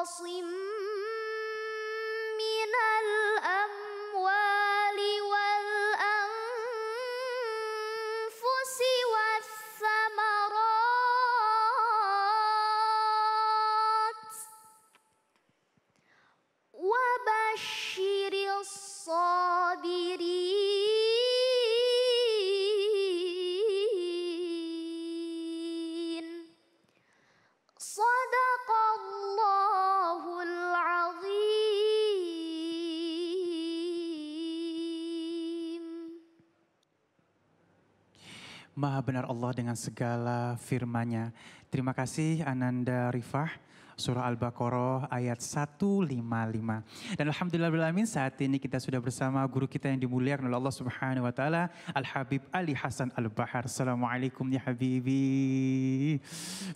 I'll sleep. Maha benar Allah dengan segala firman-Nya. Terima kasih Ananda Rifah surah Al-Baqarah ayat 155. Dan alhamdulillah amin saat ini kita sudah bersama guru kita yang dimuliakan oleh Allah Subhanahu wa taala, Al Habib Ali Hasan Al Bahar. Assalamualaikum ya habibi.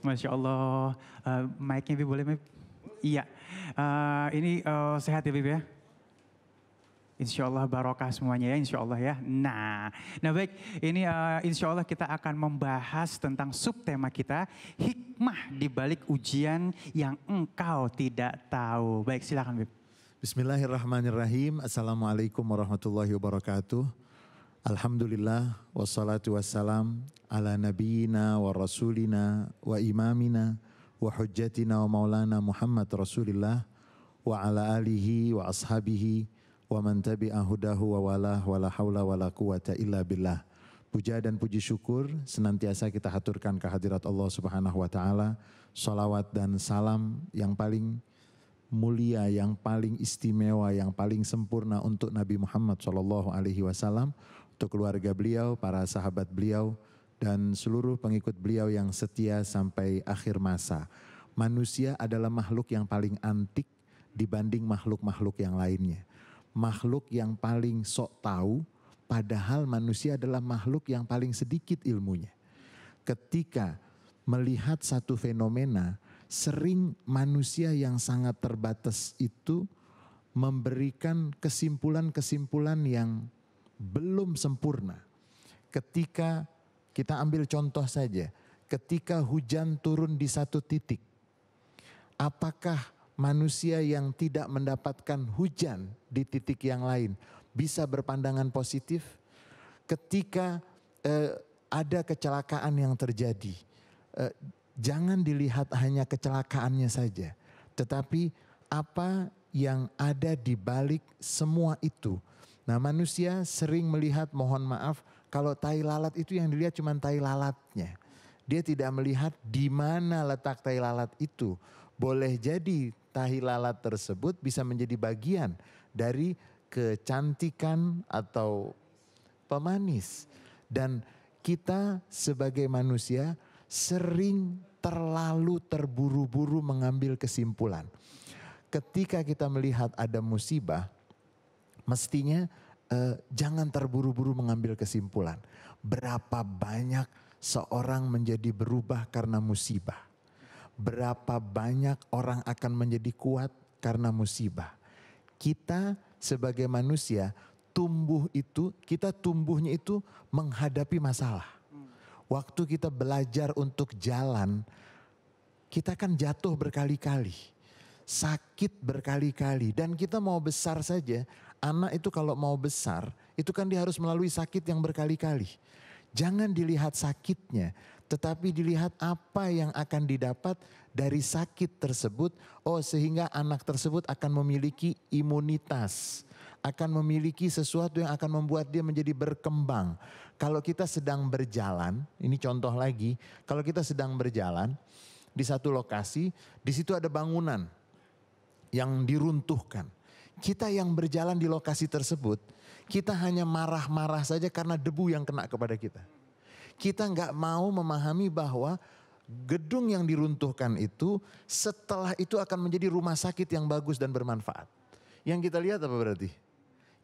Masya Allah. Uh, mic-nya boleh mic? Iya. Uh, ini uh, sehat ya Bib ya? Insya Allah barokah semuanya ya, insya Allah ya. Nah, nah baik, ini uh, eh, insya Allah kita akan membahas tentang subtema kita, hikmah di balik ujian yang engkau tidak tahu. Baik, silakan Bib. Bismillahirrahmanirrahim. Assalamualaikum warahmatullahi wabarakatuh. Alhamdulillah wassalatu wassalam ala nabiyina wa rasulina wa imamina wa hujjatina wa maulana Muhammad Rasulillah wa ala alihi wa ashabihi wa man tabi'a hudahu wa walah wala haula wala quwata illa billah. Puja dan puji syukur senantiasa kita haturkan kehadirat Allah Subhanahu wa taala. Salawat dan salam yang paling mulia, yang paling istimewa, yang paling sempurna untuk Nabi Muhammad sallallahu alaihi wasallam, untuk keluarga beliau, para sahabat beliau dan seluruh pengikut beliau yang setia sampai akhir masa. Manusia adalah makhluk yang paling antik dibanding makhluk-makhluk yang lainnya makhluk yang paling sok tahu, padahal manusia adalah makhluk yang paling sedikit ilmunya. Ketika melihat satu fenomena, sering manusia yang sangat terbatas itu memberikan kesimpulan-kesimpulan yang belum sempurna. Ketika kita ambil contoh saja, ketika hujan turun di satu titik, apakah manusia yang tidak mendapatkan hujan di titik yang lain bisa berpandangan positif ketika eh, ada kecelakaan yang terjadi. Eh, jangan dilihat hanya kecelakaannya saja, tetapi apa yang ada di balik semua itu. Nah, manusia sering melihat, mohon maaf, kalau tai lalat itu yang dilihat cuma tai lalatnya. Dia tidak melihat di mana letak tai lalat itu. Boleh jadi tahi lalat tersebut bisa menjadi bagian dari kecantikan atau pemanis. Dan kita sebagai manusia sering terlalu terburu-buru mengambil kesimpulan. Ketika kita melihat ada musibah, mestinya eh, jangan terburu-buru mengambil kesimpulan. Berapa banyak seorang menjadi berubah karena musibah? berapa banyak orang akan menjadi kuat karena musibah. Kita sebagai manusia tumbuh itu, kita tumbuhnya itu menghadapi masalah. Waktu kita belajar untuk jalan, kita kan jatuh berkali-kali. Sakit berkali-kali dan kita mau besar saja, anak itu kalau mau besar, itu kan dia harus melalui sakit yang berkali-kali. Jangan dilihat sakitnya, tetapi dilihat apa yang akan didapat dari sakit tersebut. Oh, sehingga anak tersebut akan memiliki imunitas, akan memiliki sesuatu yang akan membuat dia menjadi berkembang. Kalau kita sedang berjalan, ini contoh lagi, kalau kita sedang berjalan di satu lokasi, di situ ada bangunan yang diruntuhkan. Kita yang berjalan di lokasi tersebut, kita hanya marah-marah saja karena debu yang kena kepada kita. Kita nggak mau memahami bahwa gedung yang diruntuhkan itu setelah itu akan menjadi rumah sakit yang bagus dan bermanfaat. Yang kita lihat apa berarti?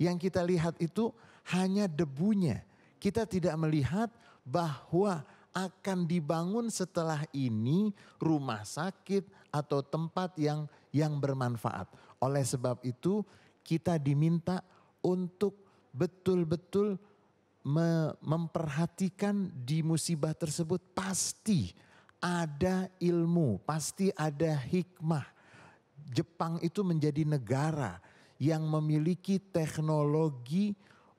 Yang kita lihat itu hanya debunya. Kita tidak melihat bahwa akan dibangun setelah ini rumah sakit atau tempat yang yang bermanfaat. Oleh sebab itu kita diminta untuk betul-betul memperhatikan di musibah tersebut pasti ada ilmu, pasti ada hikmah. Jepang itu menjadi negara yang memiliki teknologi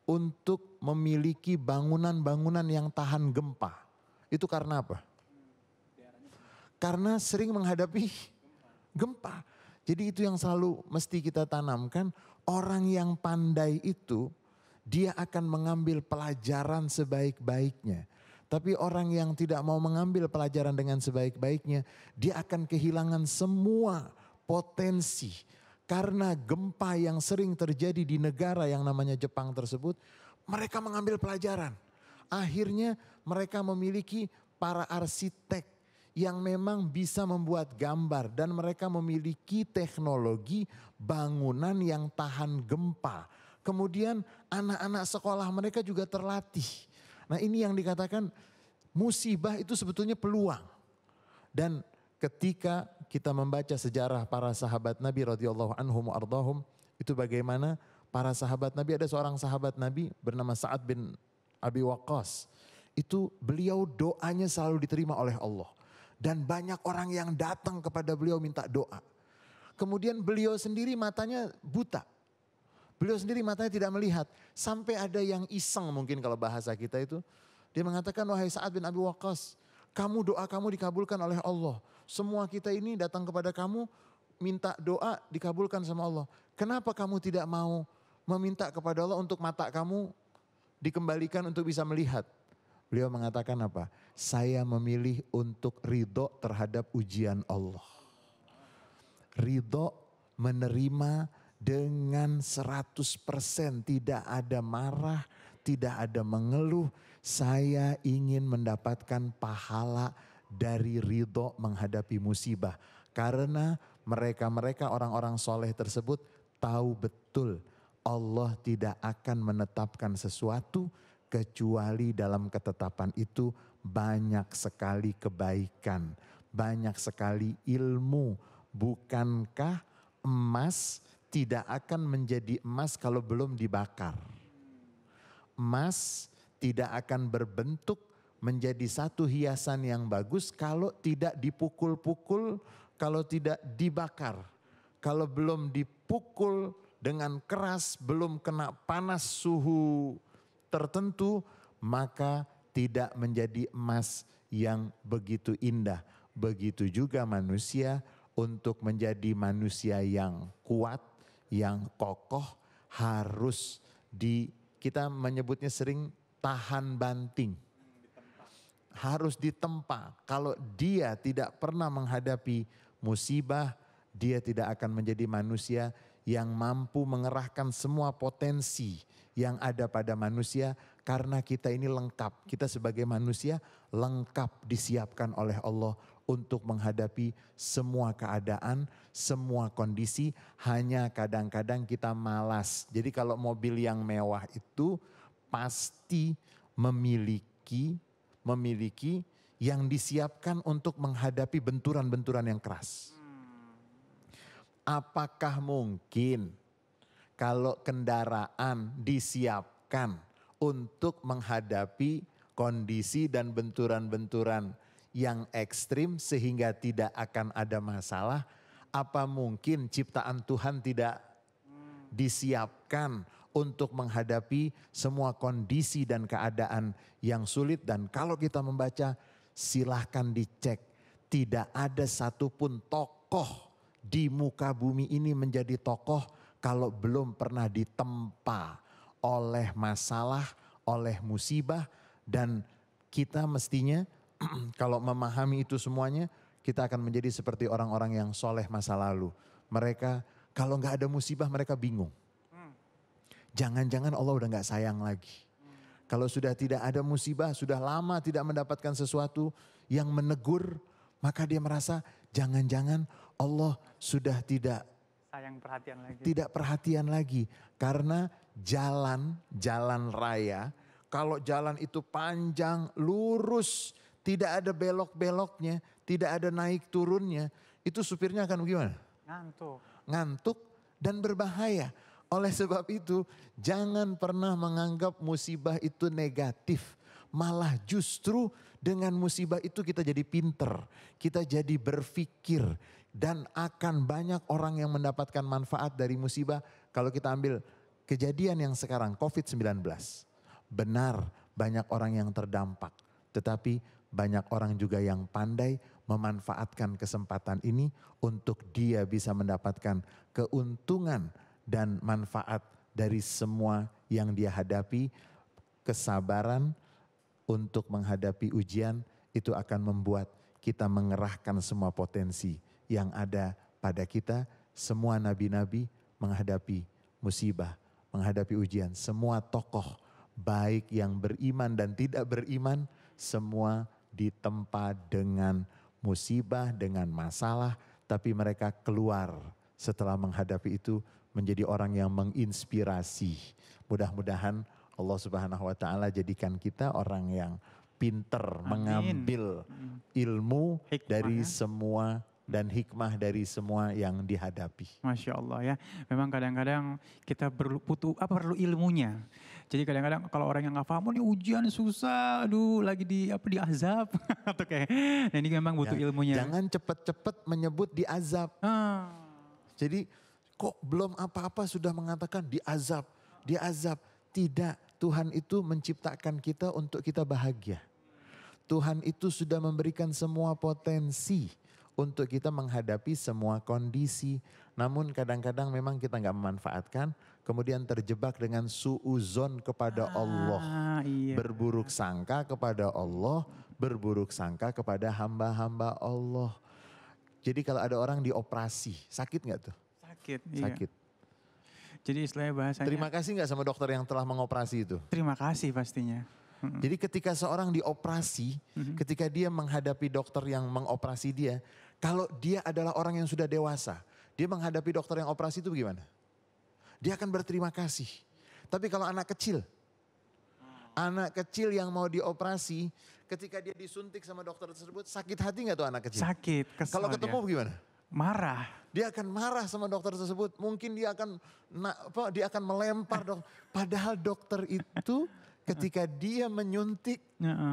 untuk memiliki bangunan-bangunan yang tahan gempa. Itu karena apa? Karena sering menghadapi gempa. Jadi itu yang selalu mesti kita tanamkan, orang yang pandai itu dia akan mengambil pelajaran sebaik-baiknya. Tapi orang yang tidak mau mengambil pelajaran dengan sebaik-baiknya, dia akan kehilangan semua potensi. Karena gempa yang sering terjadi di negara yang namanya Jepang tersebut, mereka mengambil pelajaran. Akhirnya mereka memiliki para arsitek yang memang bisa membuat gambar dan mereka memiliki teknologi bangunan yang tahan gempa Kemudian anak-anak sekolah mereka juga terlatih. Nah ini yang dikatakan musibah itu sebetulnya peluang. Dan ketika kita membaca sejarah para sahabat Nabi radhiyallahu anhum ardhahum itu bagaimana para sahabat Nabi ada seorang sahabat Nabi bernama Sa'ad bin Abi Waqqas. Itu beliau doanya selalu diterima oleh Allah dan banyak orang yang datang kepada beliau minta doa. Kemudian beliau sendiri matanya buta. Beliau sendiri matanya tidak melihat. Sampai ada yang iseng mungkin kalau bahasa kita itu. Dia mengatakan, wahai Sa'ad bin Abi Waqas. kamu doa kamu dikabulkan oleh Allah. Semua kita ini datang kepada kamu, minta doa dikabulkan sama Allah. Kenapa kamu tidak mau meminta kepada Allah untuk mata kamu dikembalikan untuk bisa melihat? Beliau mengatakan apa? Saya memilih untuk ridho terhadap ujian Allah. Ridho menerima dengan 100% tidak ada marah, tidak ada mengeluh. Saya ingin mendapatkan pahala dari ridho menghadapi musibah. Karena mereka-mereka orang-orang soleh tersebut tahu betul Allah tidak akan menetapkan sesuatu kecuali dalam ketetapan itu banyak sekali kebaikan, banyak sekali ilmu. Bukankah emas tidak akan menjadi emas kalau belum dibakar. Emas tidak akan berbentuk menjadi satu hiasan yang bagus kalau tidak dipukul-pukul, kalau tidak dibakar. Kalau belum dipukul dengan keras, belum kena panas suhu tertentu, maka tidak menjadi emas yang begitu indah. Begitu juga manusia untuk menjadi manusia yang kuat, yang kokoh harus di kita menyebutnya sering tahan banting. Harus ditempa. Kalau dia tidak pernah menghadapi musibah, dia tidak akan menjadi manusia yang mampu mengerahkan semua potensi yang ada pada manusia karena kita ini lengkap. Kita sebagai manusia lengkap disiapkan oleh Allah untuk menghadapi semua keadaan, semua kondisi. Hanya kadang-kadang kita malas. Jadi kalau mobil yang mewah itu pasti memiliki memiliki yang disiapkan untuk menghadapi benturan-benturan yang keras. Apakah mungkin kalau kendaraan disiapkan untuk menghadapi kondisi dan benturan-benturan yang ekstrim sehingga tidak akan ada masalah? Apa mungkin ciptaan Tuhan tidak disiapkan untuk menghadapi semua kondisi dan keadaan yang sulit? Dan kalau kita membaca, silahkan dicek. Tidak ada satupun tokoh di muka bumi ini menjadi tokoh kalau belum pernah ditempa oleh masalah, oleh musibah, dan kita mestinya kalau memahami itu semuanya, kita akan menjadi seperti orang-orang yang soleh masa lalu. Mereka kalau nggak ada musibah mereka bingung. Jangan-jangan Allah udah nggak sayang lagi. Kalau sudah tidak ada musibah, sudah lama tidak mendapatkan sesuatu yang menegur, maka dia merasa jangan-jangan Allah sudah tidak sayang perhatian lagi. Tidak perhatian lagi karena jalan jalan raya kalau jalan itu panjang, lurus, tidak ada belok-beloknya, tidak ada naik turunnya, itu supirnya akan gimana? Ngantuk. Ngantuk dan berbahaya. Oleh sebab itu, jangan pernah menganggap musibah itu negatif. Malah justru dengan musibah itu kita jadi pinter, kita jadi berpikir, dan akan banyak orang yang mendapatkan manfaat dari musibah. Kalau kita ambil kejadian yang sekarang, COVID-19, benar banyak orang yang terdampak, tetapi banyak orang juga yang pandai memanfaatkan kesempatan ini untuk dia bisa mendapatkan keuntungan dan manfaat dari semua yang dia hadapi. Kesabaran untuk menghadapi ujian itu akan membuat kita mengerahkan semua potensi yang ada pada kita. Semua nabi-nabi menghadapi musibah, menghadapi ujian, semua tokoh baik yang beriman dan tidak beriman, semua ditempa dengan musibah, dengan masalah, tapi mereka keluar setelah menghadapi itu menjadi orang yang menginspirasi. Mudah-mudahan Allah Subhanahu wa taala jadikan kita orang yang pinter Amin. mengambil mm. ilmu Hikmah. dari semua dan hikmah dari semua yang dihadapi. Masya Allah ya, memang kadang-kadang kita perlu putu apa perlu ilmunya. Jadi kadang-kadang kalau orang yang nggak paham, oh, ini ujian susah, aduh lagi di apa di azab atau kayak, nah ini memang butuh ya, ilmunya. Jangan cepet-cepet menyebut di azab. Hmm. Jadi kok belum apa-apa sudah mengatakan di azab, di azab. Tidak, Tuhan itu menciptakan kita untuk kita bahagia. Tuhan itu sudah memberikan semua potensi untuk kita menghadapi semua kondisi. Namun kadang-kadang memang kita nggak memanfaatkan, kemudian terjebak dengan suuzon kepada ah, Allah. Iya. Berburuk sangka kepada Allah, berburuk sangka kepada hamba-hamba Allah. Jadi kalau ada orang dioperasi, sakit nggak tuh? Sakit, iya. Sakit. Jadi istilahnya bahasanya. Terima kasih nggak sama dokter yang telah mengoperasi itu? Terima kasih pastinya. Jadi ketika seorang dioperasi, hmm. ketika dia menghadapi dokter yang mengoperasi dia, kalau dia adalah orang yang sudah dewasa, dia menghadapi dokter yang operasi itu gimana? Dia akan berterima kasih. Tapi kalau anak kecil, ah. anak kecil yang mau dioperasi, ketika dia disuntik sama dokter tersebut, sakit hati nggak tuh anak kecil? Sakit, kesel Kalau ketemu dia. gimana? Marah. Dia akan marah sama dokter tersebut. Mungkin dia akan apa, dia akan melempar dok. Padahal dokter itu ketika dia menyuntik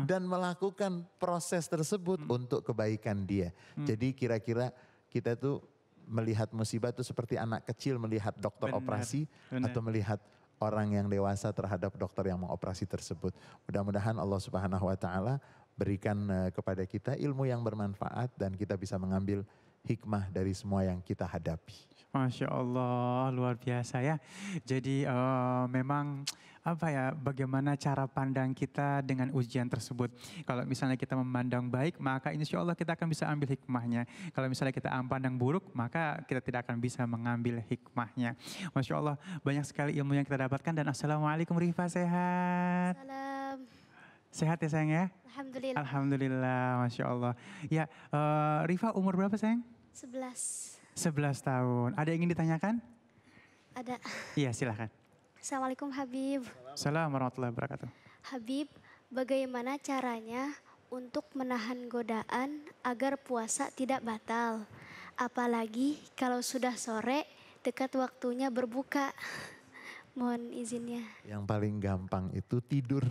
dan melakukan proses tersebut hmm. untuk kebaikan dia. Hmm. Jadi kira-kira kita tuh melihat musibah itu seperti anak kecil melihat dokter benar, operasi benar. atau melihat orang yang dewasa terhadap dokter yang mengoperasi tersebut. Mudah-mudahan Allah Subhanahu wa taala berikan eh, kepada kita ilmu yang bermanfaat dan kita bisa mengambil hikmah dari semua yang kita hadapi. Masya Allah, luar biasa ya. Jadi uh, memang apa ya bagaimana cara pandang kita dengan ujian tersebut. Kalau misalnya kita memandang baik maka insya Allah kita akan bisa ambil hikmahnya. Kalau misalnya kita pandang buruk maka kita tidak akan bisa mengambil hikmahnya. Masya Allah banyak sekali ilmu yang kita dapatkan dan Assalamualaikum Rifa sehat. Salam. Sehat ya sayang ya? Alhamdulillah. Alhamdulillah, Masya Allah. Ya, uh, eh, Rifa umur berapa sayang? 11. 11 tahun. Ada yang ingin ditanyakan? Ada. Iya silahkan. Assalamualaikum Habib. Assalamualaikum warahmatullahi wabarakatuh. Habib, bagaimana caranya untuk menahan godaan agar puasa tidak batal? Apalagi kalau sudah sore dekat waktunya berbuka. Mohon izinnya. Yang paling gampang itu tidur.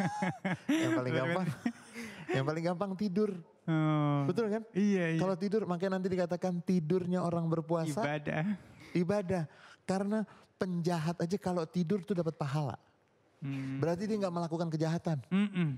yang paling gampang. yang paling gampang tidur. Oh, Betul kan? Iya, iya. Kalau tidur makanya nanti dikatakan tidurnya orang berpuasa. Ibadah. Ibadah. Karena penjahat aja kalau tidur tuh dapat pahala. Hmm. Berarti dia nggak melakukan kejahatan. Hmm -mm. Hmm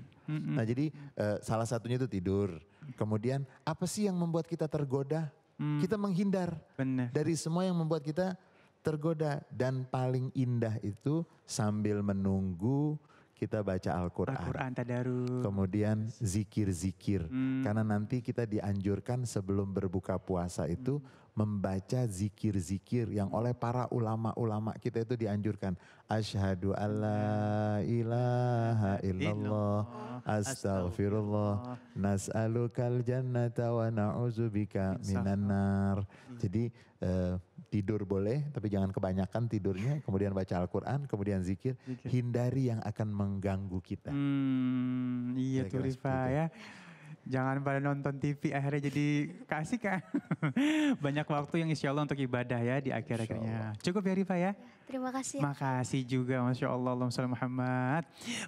-mm. Nah jadi uh, salah satunya itu tidur. Kemudian apa sih yang membuat kita tergoda? Hmm. Kita menghindar Bener. dari semua yang membuat kita tergoda. Dan paling indah itu sambil menunggu kita baca Al-Quran. al Kemudian zikir-zikir. Hmm. Karena nanti kita dianjurkan sebelum berbuka puasa itu hmm. membaca zikir-zikir yang oleh para ulama-ulama kita itu dianjurkan. Ashadu alla ilaha illallah astaghfirullah nas'alukal jannata wa na'uzubika minan nar. Hmm. Jadi uh, tidur boleh tapi jangan kebanyakan tidurnya kemudian baca Al-Qur'an kemudian zikir, zikir hindari yang akan mengganggu kita hmm, iya tuh Rifa ya Jangan pada nonton TV akhirnya jadi kasih kan. Banyak waktu yang insya Allah untuk ibadah ya di akhir-akhirnya. Cukup ya Rifa ya. Terima kasih. Ya. Makasih juga Masya Allah. Allahumma Muhammad.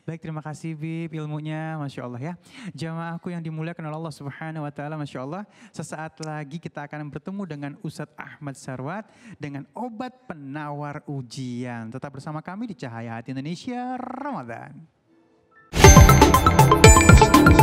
Baik terima kasih Bib ilmunya Masya Allah ya. Jamaahku yang dimuliakan oleh Allah Subhanahu Wa Taala Masya Allah. Sesaat lagi kita akan bertemu dengan Ustadz Ahmad Sarwat. Dengan obat penawar ujian. Tetap bersama kami di Cahaya Hati Indonesia Ramadan.